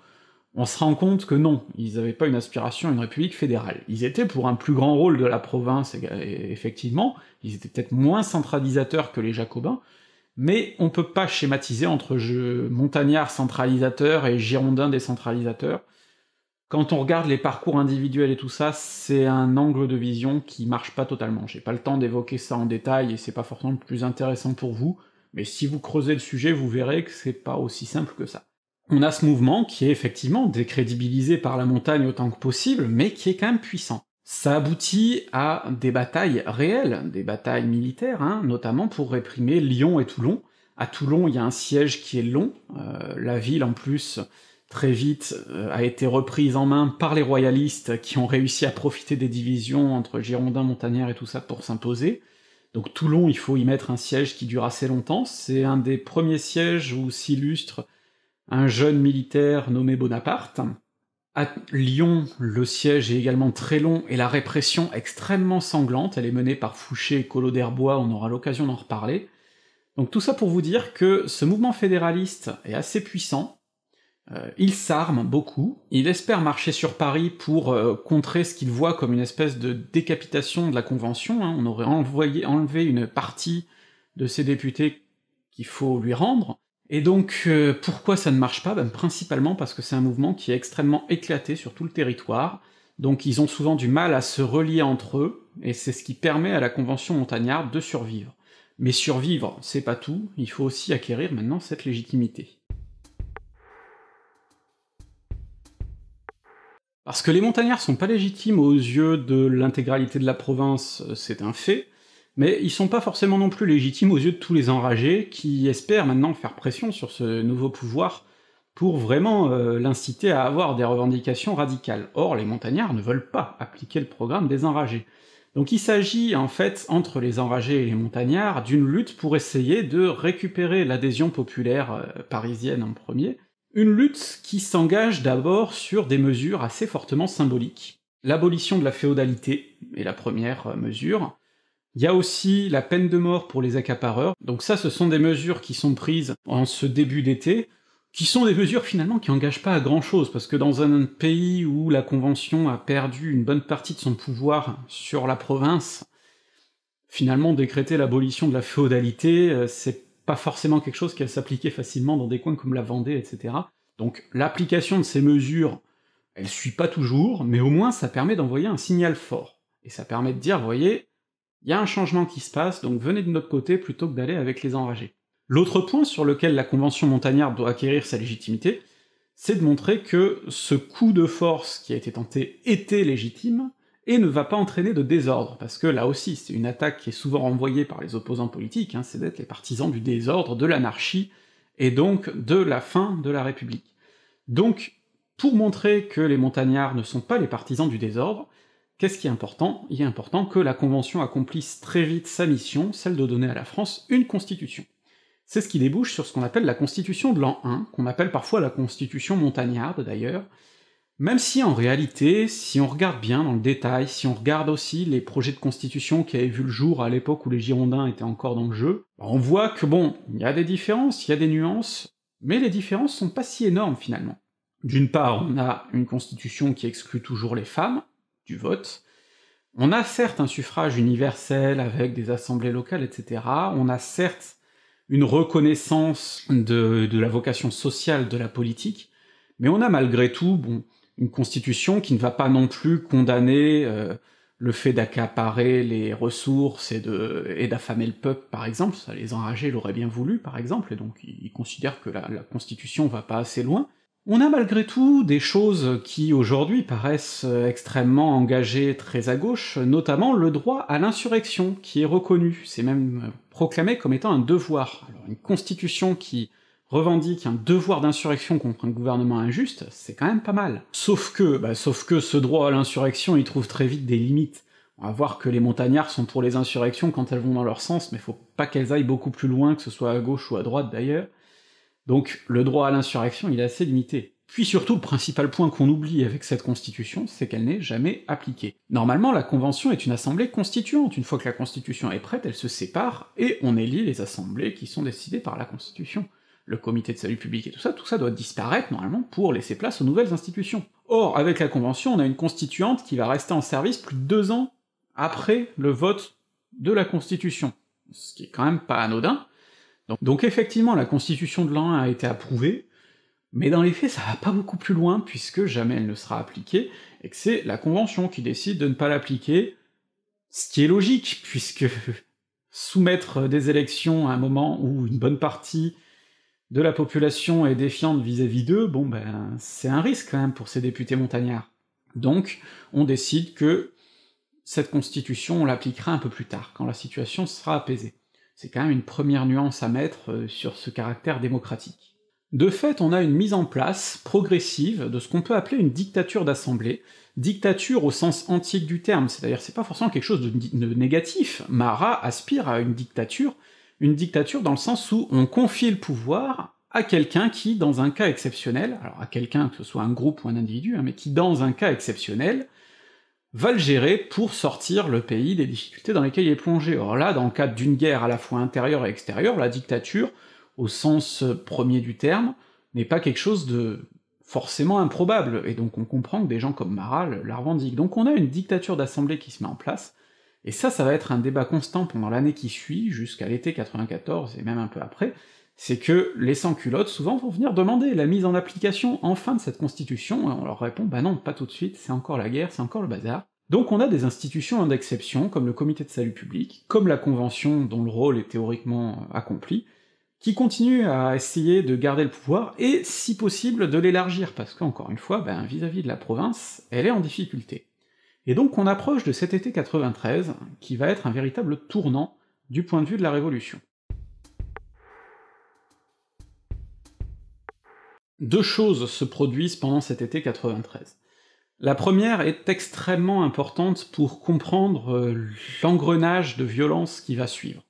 on se rend compte que non, ils n'avaient pas une aspiration à une république fédérale. Ils étaient pour un plus grand rôle de la province, effectivement, ils étaient peut-être moins centralisateurs que les jacobins, mais on peut pas schématiser entre jeux montagnards centralisateurs et girondins décentralisateurs. Quand on regarde les parcours individuels et tout ça, c'est un angle de vision qui marche pas totalement. J'ai pas le temps d'évoquer ça en détail et c'est pas forcément le plus intéressant pour vous, mais si vous creusez le sujet, vous verrez que c'est pas aussi simple que ça on a ce mouvement qui est effectivement décrédibilisé par la montagne autant que possible, mais qui est quand même puissant. Ça aboutit à des batailles réelles, des batailles militaires, hein, notamment pour réprimer Lyon et Toulon. À Toulon, il y a un siège qui est long, euh, la ville en plus très vite euh, a été reprise en main par les royalistes qui ont réussi à profiter des divisions entre Girondins, Montagnards et tout ça pour s'imposer. Donc Toulon, il faut y mettre un siège qui dure assez longtemps, c'est un des premiers sièges où s'illustre un jeune militaire nommé Bonaparte. À Lyon, le siège est également très long et la répression extrêmement sanglante, elle est menée par Fouché et Collot d'Herbois, on aura l'occasion d'en reparler. Donc tout ça pour vous dire que ce mouvement fédéraliste est assez puissant, euh, il s'arme beaucoup, il espère marcher sur Paris pour euh, contrer ce qu'il voit comme une espèce de décapitation de la Convention, hein. on aurait envoyé, enlevé une partie de ses députés qu'il faut lui rendre, et donc, euh, pourquoi ça ne marche pas ben, Principalement parce que c'est un mouvement qui est extrêmement éclaté sur tout le territoire, donc ils ont souvent du mal à se relier entre eux, et c'est ce qui permet à la Convention montagnarde de survivre. Mais survivre, c'est pas tout, il faut aussi acquérir maintenant cette légitimité. Parce que les montagnards sont pas légitimes aux yeux de l'intégralité de la province, euh, c'est un fait, mais ils sont pas forcément non plus légitimes aux yeux de tous les enragés qui espèrent maintenant faire pression sur ce nouveau pouvoir pour vraiment euh, l'inciter à avoir des revendications radicales. Or, les montagnards ne veulent pas appliquer le programme des enragés. Donc il s'agit en fait, entre les enragés et les montagnards, d'une lutte pour essayer de récupérer l'adhésion populaire euh, parisienne en premier, une lutte qui s'engage d'abord sur des mesures assez fortement symboliques. L'abolition de la féodalité est la première euh, mesure, il y a aussi la peine de mort pour les accapareurs. Donc ça, ce sont des mesures qui sont prises en ce début d'été, qui sont des mesures finalement qui n'engagent pas à grand-chose, parce que dans un pays où la Convention a perdu une bonne partie de son pouvoir sur la province, finalement décréter l'abolition de la féodalité, euh, c'est pas forcément quelque chose qui va s'appliquer facilement dans des coins comme la Vendée, etc. Donc l'application de ces mesures, elle suit pas toujours, mais au moins ça permet d'envoyer un signal fort. Et ça permet de dire, voyez, il y a un changement qui se passe, donc venez de notre côté plutôt que d'aller avec les enragés. L'autre point sur lequel la Convention montagnarde doit acquérir sa légitimité, c'est de montrer que ce coup de force qui a été tenté était légitime, et ne va pas entraîner de désordre, parce que là aussi, c'est une attaque qui est souvent envoyée par les opposants politiques, hein, c'est d'être les partisans du désordre, de l'anarchie, et donc de la fin de la République. Donc, pour montrer que les montagnards ne sont pas les partisans du désordre, Qu'est-ce qui est important Il est important que la Convention accomplisse très vite sa mission, celle de donner à la France une constitution. C'est ce qui débouche sur ce qu'on appelle la Constitution de l'an 1, qu'on appelle parfois la Constitution montagnarde d'ailleurs, même si en réalité, si on regarde bien dans le détail, si on regarde aussi les projets de constitution qui avaient vu le jour à l'époque où les Girondins étaient encore dans le jeu, bah, on voit que bon, il y a des différences, il y a des nuances, mais les différences sont pas si énormes finalement. D'une part, on a une constitution qui exclut toujours les femmes, vote. On a certes un suffrage universel avec des assemblées locales, etc. On a certes une reconnaissance de, la vocation sociale de la politique, mais on a malgré tout, bon, une constitution qui ne va pas non plus condamner euh, le fait d'accaparer les ressources et de et d'affamer le peuple, par exemple. Ça, les enragés l'auraient bien voulu, par exemple, et donc ils considèrent que la, la constitution va pas assez loin. On a malgré tout des choses qui aujourd'hui paraissent extrêmement engagées très à gauche, notamment le droit à l'insurrection, qui est reconnu, c'est même proclamé comme étant un devoir. Alors une constitution qui revendique un devoir d'insurrection contre un gouvernement injuste, c'est quand même pas mal. Sauf que, bah, sauf que ce droit à l'insurrection, il trouve très vite des limites. On va voir que les montagnards sont pour les insurrections quand elles vont dans leur sens, mais faut pas qu'elles aillent beaucoup plus loin, que ce soit à gauche ou à droite d'ailleurs. Donc le droit à l'insurrection, il est assez limité. Puis surtout, le principal point qu'on oublie avec cette constitution, c'est qu'elle n'est jamais appliquée. Normalement, la convention est une assemblée constituante, une fois que la constitution est prête, elle se sépare, et on élit les assemblées qui sont décidées par la constitution. Le comité de salut public et tout ça, tout ça doit disparaître normalement pour laisser place aux nouvelles institutions. Or, avec la convention, on a une constituante qui va rester en service plus de deux ans après le vote de la constitution. Ce qui est quand même pas anodin, donc, effectivement, la constitution de l'an a été approuvée, mais dans les faits, ça va pas beaucoup plus loin, puisque jamais elle ne sera appliquée, et que c'est la Convention qui décide de ne pas l'appliquer, ce qui est logique, puisque soumettre des élections à un moment où une bonne partie de la population est défiante vis-à-vis d'eux, bon ben c'est un risque quand même pour ces députés montagnards. Donc on décide que cette constitution, on l'appliquera un peu plus tard, quand la situation sera apaisée. C'est quand même une première nuance à mettre euh, sur ce caractère démocratique. De fait, on a une mise en place progressive de ce qu'on peut appeler une dictature d'assemblée, dictature au sens antique du terme, c'est-à-dire c'est pas forcément quelque chose de, négatif. Marat aspire à une dictature, une dictature dans le sens où on confie le pouvoir à quelqu'un qui, dans un cas exceptionnel, alors à quelqu'un que ce soit un groupe ou un individu, hein, mais qui dans un cas exceptionnel va le gérer pour sortir le pays des difficultés dans lesquelles il est plongé. Or là, dans le cadre d'une guerre à la fois intérieure et extérieure, la dictature, au sens premier du terme, n'est pas quelque chose de forcément improbable, et donc on comprend que des gens comme Maral la revendiquent. Donc on a une dictature d'assemblée qui se met en place, et ça, ça va être un débat constant pendant l'année qui suit, jusqu'à l'été 94, et même un peu après, c'est que les sans-culottes, souvent, vont venir demander la mise en application enfin de cette constitution, et on leur répond bah non, pas tout de suite, c'est encore la guerre, c'est encore le bazar. Donc on a des institutions d'exception, comme le comité de salut public, comme la Convention dont le rôle est théoriquement accompli, qui continuent à essayer de garder le pouvoir, et si possible de l'élargir, parce qu'encore une fois, ben vis à -vis de la province, elle est en difficulté. Et donc on approche de cet été 93, qui va être un véritable tournant du point de vue de la Révolution. Deux choses se produisent pendant cet été 93. La première est extrêmement importante pour comprendre euh, l'engrenage de violence qui va suivre.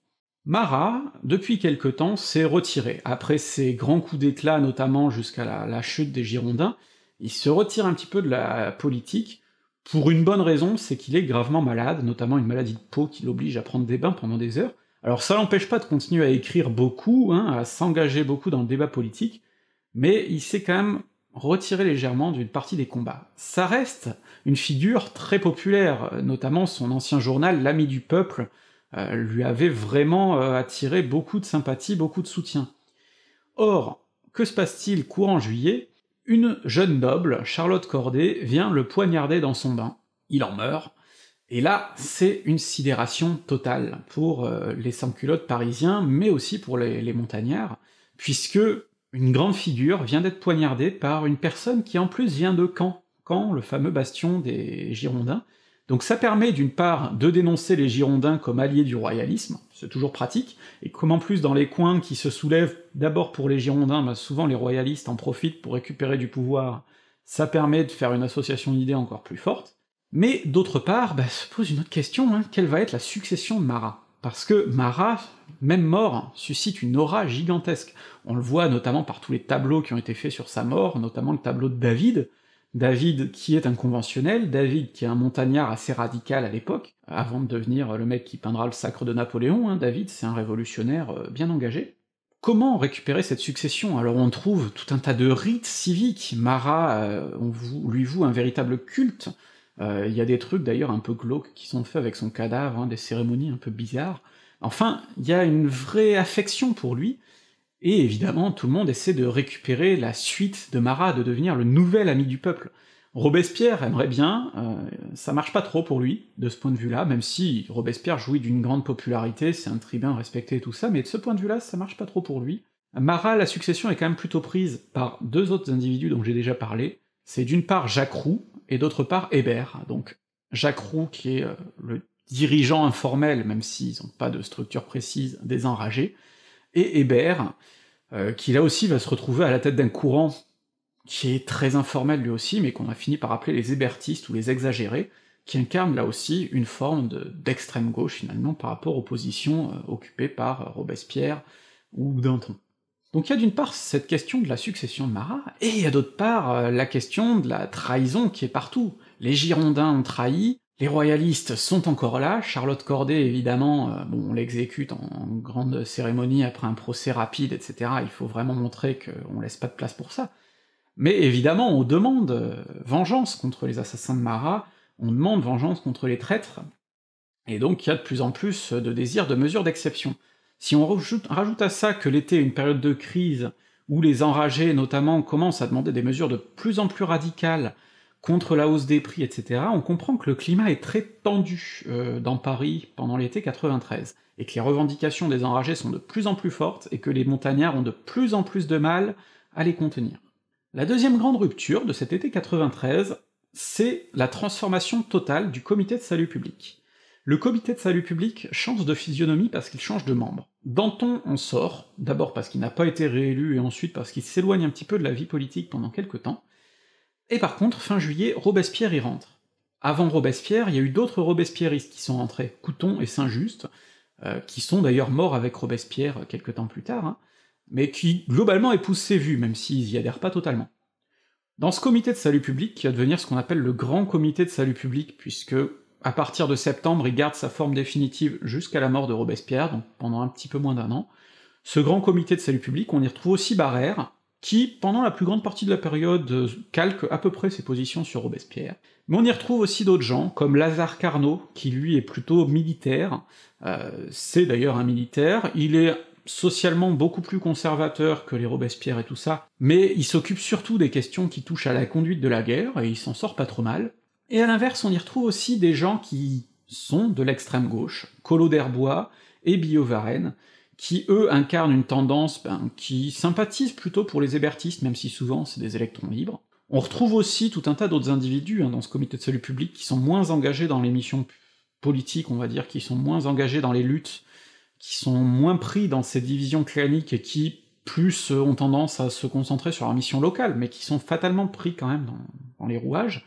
Marat, depuis quelque temps, s'est retiré. Après ses grands coups d'éclat, notamment jusqu'à la, la, chute des Girondins, il se retire un petit peu de la politique, pour une bonne raison, c'est qu'il est gravement malade, notamment une maladie de peau qui l'oblige à prendre des bains pendant des heures. Alors ça l'empêche pas de continuer à écrire beaucoup, hein, à s'engager beaucoup dans le débat politique, mais il s'est quand même retiré légèrement d'une partie des combats. Ça reste une figure très populaire, notamment son ancien journal L'Ami du Peuple euh, lui avait vraiment euh, attiré beaucoup de sympathie, beaucoup de soutien. Or, que se passe-t-il courant juillet Une jeune noble, Charlotte Corday, vient le poignarder dans son bain. Il en meurt, et là, c'est une sidération totale pour euh, les sans-culottes parisiens, mais aussi pour les montagnards, puisque une grande figure vient d'être poignardée par une personne qui en plus vient de Caen, Caen, le fameux bastion des Girondins. Donc ça permet d'une part de dénoncer les Girondins comme alliés du royalisme, c'est toujours pratique, et comme en plus dans les coins qui se soulèvent d'abord pour les Girondins, bah, souvent les royalistes en profitent pour récupérer du pouvoir, ça permet de faire une association d'idées encore plus forte. Mais d'autre part, bah, se pose une autre question, hein. quelle va être la succession de Marat parce que Marat, même mort, suscite une aura gigantesque. On le voit notamment par tous les tableaux qui ont été faits sur sa mort, notamment le tableau de David, David qui est un conventionnel, David qui est un montagnard assez radical à l'époque, avant de devenir le mec qui peindra le sacre de Napoléon, hein, David c'est un révolutionnaire euh, bien engagé. Comment récupérer cette succession Alors on trouve tout un tas de rites civiques, Marat, euh, on lui voue un véritable culte, euh, il y a des trucs d'ailleurs un peu glauques qui sont faits avec son cadavre, hein, des cérémonies un peu bizarres. Enfin, il y a une vraie affection pour lui, et évidemment, tout le monde essaie de récupérer la suite de Marat, de devenir le nouvel ami du peuple. Robespierre aimerait bien, euh, ça marche pas trop pour lui, de ce point de vue-là, même si Robespierre jouit d'une grande popularité, c'est un tribun respecté et tout ça, mais de ce point de vue-là, ça marche pas trop pour lui. Marat, la succession est quand même plutôt prise par deux autres individus dont j'ai déjà parlé, c'est d'une part Jacques Roux, et d'autre part Hébert, donc Jacques Roux, qui est euh, le dirigeant informel, même s'ils n'ont pas de structure précise, des enragés, et Hébert, euh, qui là aussi va se retrouver à la tête d'un courant qui est très informel lui aussi, mais qu'on a fini par appeler les hébertistes ou les exagérés, qui incarne là aussi une forme d'extrême gauche finalement par rapport aux positions euh, occupées par Robespierre ou Danton. Donc il y a d'une part cette question de la succession de Marat, et il y a d'autre part euh, la question de la trahison qui est partout. Les Girondins ont trahi, les royalistes sont encore là, Charlotte Corday évidemment, euh, bon on l'exécute en, grande cérémonie après un procès rapide, etc., il faut vraiment montrer qu'on laisse pas de place pour ça. Mais évidemment on demande euh, vengeance contre les assassins de Marat, on demande vengeance contre les traîtres, et donc il y a de plus en plus de désirs de mesures d'exception. Si on rajoute, à ça que l'été est une période de crise, où les enragés notamment commencent à demander des mesures de plus en plus radicales contre la hausse des prix, etc., on comprend que le climat est très tendu euh, dans Paris pendant l'été 93, et que les revendications des enragés sont de plus en plus fortes, et que les montagnards ont de plus en plus de mal à les contenir. La deuxième grande rupture de cet été 93, c'est la transformation totale du comité de salut public. Le comité de salut public change de physionomie parce qu'il change de membre. Danton en sort, d'abord parce qu'il n'a pas été réélu et ensuite parce qu'il s'éloigne un petit peu de la vie politique pendant quelques temps, et par contre, fin juillet, Robespierre y rentre. Avant Robespierre, il y a eu d'autres Robespierristes qui sont rentrés, Couton et Saint-Just, euh, qui sont d'ailleurs morts avec Robespierre quelques temps plus tard, hein, mais qui globalement épousent ses vues, même s'ils y adhèrent pas totalement. Dans ce comité de salut public, qui va devenir ce qu'on appelle le grand comité de salut public, puisque à partir de septembre, il garde sa forme définitive jusqu'à la mort de Robespierre, donc pendant un petit peu moins d'un an. Ce grand comité de salut public, on y retrouve aussi Barrère, qui, pendant la plus grande partie de la période, euh, calque à peu près ses positions sur Robespierre. Mais on y retrouve aussi d'autres gens, comme Lazare Carnot, qui lui est plutôt militaire, euh, c'est d'ailleurs un militaire, il est socialement beaucoup plus conservateur que les Robespierre et tout ça, mais il s'occupe surtout des questions qui touchent à la conduite de la guerre, et il s'en sort pas trop mal. Et à l'inverse, on y retrouve aussi des gens qui sont de l'extrême gauche, Collot d'Herbois et Billot qui eux incarnent une tendance ben, qui sympathise plutôt pour les hébertistes, même si souvent c'est des électrons libres. On retrouve aussi tout un tas d'autres individus hein, dans ce comité de salut public qui sont moins engagés dans les missions politiques, on va dire, qui sont moins engagés dans les luttes, qui sont moins pris dans ces divisions claniques et qui, plus, euh, ont tendance à se concentrer sur la mission locale, mais qui sont fatalement pris quand même dans les rouages.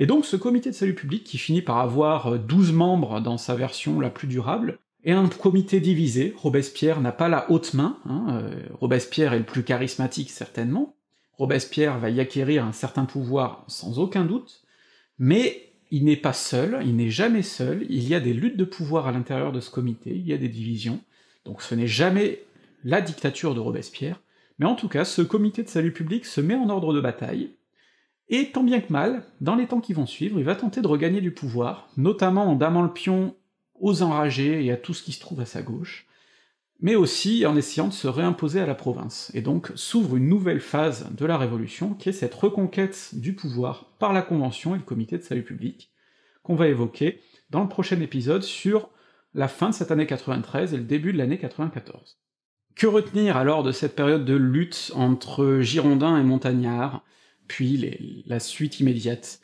Et donc ce comité de salut public, qui finit par avoir 12 euh, membres dans sa version la plus durable, est un comité divisé, Robespierre n'a pas la haute main, hein, euh, Robespierre est le plus charismatique certainement, Robespierre va y acquérir un certain pouvoir sans aucun doute, mais il n'est pas seul, il n'est jamais seul, il y a des luttes de pouvoir à l'intérieur de ce comité, il y a des divisions, donc ce n'est jamais la dictature de Robespierre, mais en tout cas, ce comité de salut public se met en ordre de bataille, et tant bien que mal, dans les temps qui vont suivre, il va tenter de regagner du pouvoir, notamment en damant le pion aux enragés et à tout ce qui se trouve à sa gauche, mais aussi en essayant de se réimposer à la province, et donc s'ouvre une nouvelle phase de la Révolution, qui est cette reconquête du pouvoir par la Convention et le Comité de salut public, qu'on va évoquer dans le prochain épisode sur la fin de cette année 93 et le début de l'année 94. Que retenir alors de cette période de lutte entre Girondins et Montagnards puis la suite immédiate.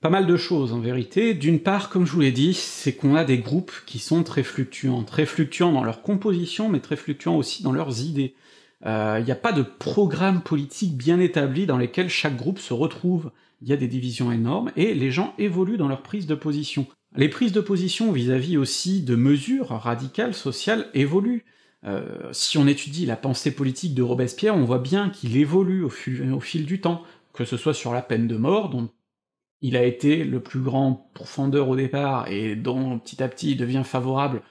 Pas mal de choses en vérité. D'une part, comme je vous l'ai dit, c'est qu'on a des groupes qui sont très fluctuants, très fluctuants dans leur composition, mais très fluctuants aussi dans leurs idées. Il euh, n'y a pas de programme politique bien établi dans lesquels chaque groupe se retrouve. Il y a des divisions énormes et les gens évoluent dans leur prise de position. Les prises de position vis-à-vis aussi de mesures radicales sociales évoluent. Euh, si on étudie la pensée politique de Robespierre, on voit bien qu'il évolue au, fil du temps que ce soit sur la peine de mort, dont il a été le plus grand profondeur au départ et dont petit à petit il devient favorable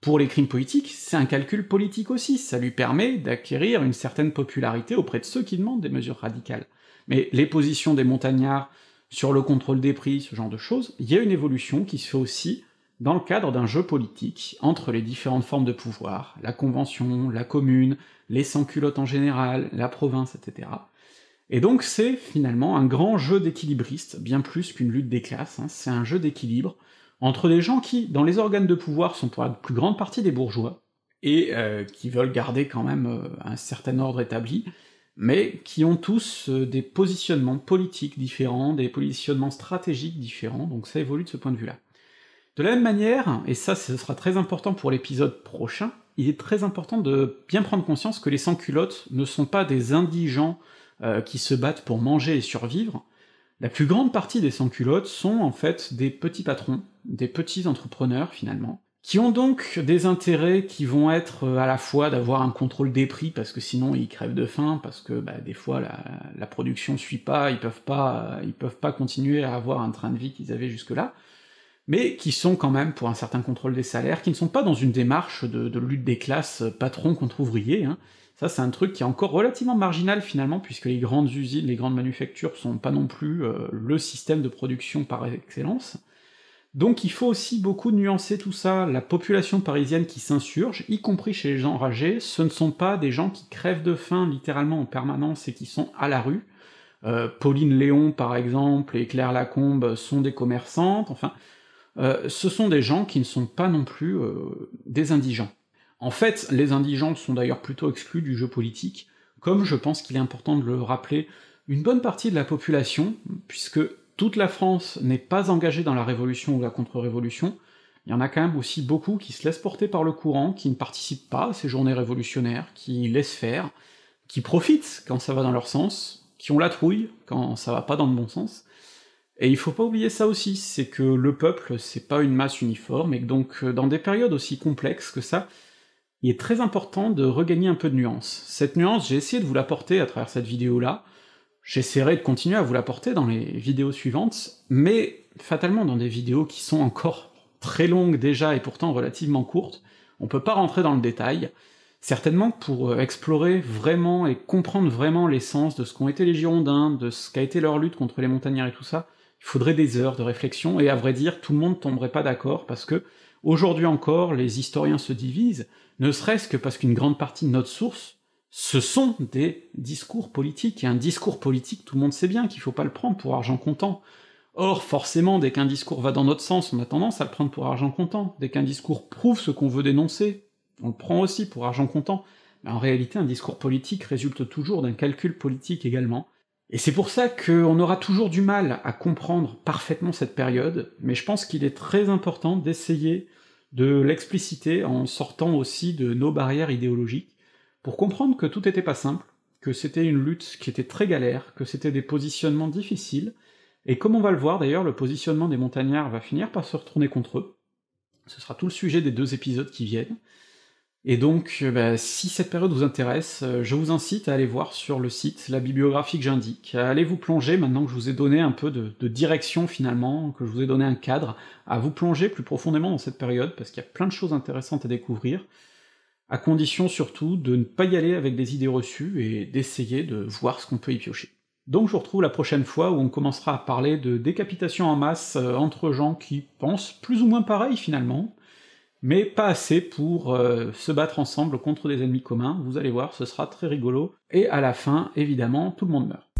pour les crimes politiques, c'est un calcul politique aussi, ça lui permet d'acquérir une certaine popularité auprès de ceux qui demandent des mesures radicales. Mais les positions des montagnards sur le contrôle des prix, ce genre de choses, il y a une évolution qui se fait aussi dans le cadre d'un jeu politique entre les différentes formes de pouvoir, la Convention, la Commune, les sans-culottes en général, la province, etc. Et donc c'est finalement un grand jeu d'équilibriste, bien plus qu'une lutte des classes, hein. c'est un jeu d'équilibre entre des gens qui, dans les organes de pouvoir, sont pour la plus grande partie des bourgeois, et euh, qui veulent garder quand même euh, un certain ordre établi, mais qui ont tous euh, des positionnements politiques différents, des positionnements stratégiques différents, donc ça évolue de ce point de vue-là. De la même manière, et ça ce sera très important pour l'épisode prochain, il est très important de bien prendre conscience que les sans-culottes ne sont pas des indigents euh, qui se battent pour manger et survivre, la plus grande partie des sans-culottes sont en fait des petits patrons, des petits entrepreneurs finalement, qui ont donc des intérêts qui vont être euh, à la fois d'avoir un contrôle des prix, parce que sinon ils crèvent de faim, parce que bah, des fois la, production production suit pas, ils peuvent pas, euh, ils peuvent pas continuer à avoir un train de vie qu'ils avaient jusque-là, mais qui sont quand même pour un certain contrôle des salaires, qui ne sont pas dans une démarche de, lutte des classes patron contre ouvriers, hein, ça, c'est un truc qui est encore relativement marginal finalement, puisque les grandes usines, les grandes manufactures sont pas non plus euh, le système de production par excellence. Donc il faut aussi beaucoup nuancer tout ça. La population parisienne qui s'insurge, y compris chez les gens enragés, ce ne sont pas des gens qui crèvent de faim littéralement en permanence et qui sont à la rue. Euh, Pauline Léon, par exemple, et Claire Lacombe sont des commerçantes, enfin, euh, ce sont des gens qui ne sont pas non plus des indigents. En fait, les indigents sont d'ailleurs plutôt exclus du jeu politique, comme je pense qu'il est important de le rappeler, une bonne partie de la population, puisque toute la France n'est pas engagée dans la révolution ou la contre-révolution, il y en a quand même aussi beaucoup qui se laissent porter par le courant, qui ne participent pas à ces journées révolutionnaires, qui laissent faire, qui profitent quand ça va dans leur sens, qui ont la trouille quand ça va pas dans le bon sens. Et il faut pas oublier ça aussi, c'est que le peuple, c'est pas une masse uniforme, et donc euh, dans des périodes aussi complexes que ça, il est très important de regagner un peu de nuance. Cette nuance, j'ai essayé de vous l'apporter à travers cette vidéo-là, j'essaierai de continuer à vous l'apporter dans les vidéos suivantes, mais fatalement dans des vidéos qui sont encore très longues déjà et pourtant relativement courtes, on peut pas rentrer dans le détail, certainement pour euh, explorer vraiment et comprendre vraiment l'essence de ce qu'ont été les Girondins, de ce qu'a été leur lutte contre les montagnards et tout ça, il faudrait des heures de réflexion, et à vrai dire, tout le monde tomberait pas d'accord, parce que, aujourd'hui encore, les historiens se divisent, ne serait-ce que parce qu'une grande partie de notre source, ce sont des discours politiques, et un discours politique, tout le monde sait bien qu'il faut pas le prendre pour argent comptant. Or, forcément, dès qu'un discours va dans notre sens, on a tendance à le prendre pour argent comptant. Dès qu'un discours prouve ce qu'on veut dénoncer, on le prend aussi pour argent comptant. Mais en réalité, un discours politique résulte toujours d'un calcul politique également. Et c'est pour ça qu'on aura toujours du mal à comprendre parfaitement cette période, mais je pense qu'il est très important d'essayer de l'expliciter en sortant aussi de nos barrières idéologiques, pour comprendre que tout n'était pas simple, que c'était une lutte qui était très galère, que c'était des positionnements difficiles, et comme on va le voir d'ailleurs, le positionnement des montagnards va finir par se retourner contre eux. Ce sera tout le sujet des deux épisodes qui viennent, et donc, euh, bah, si cette période vous intéresse, euh, je vous incite à aller voir sur le site la bibliographie que j'indique, à aller vous plonger, maintenant que je vous ai donné un peu de, de, direction finalement, que je vous ai donné un cadre, à vous plonger plus profondément dans cette période, parce qu'il y a plein de choses intéressantes à découvrir, à condition surtout de ne pas y aller avec des idées reçues et d'essayer de voir ce qu'on peut y piocher. Donc je vous retrouve la prochaine fois où on commencera à parler de décapitation en masse euh, entre gens qui pensent plus ou moins pareil finalement, mais pas assez pour euh, se battre ensemble contre des ennemis communs, vous allez voir, ce sera très rigolo, et à la fin, évidemment, tout le monde meurt.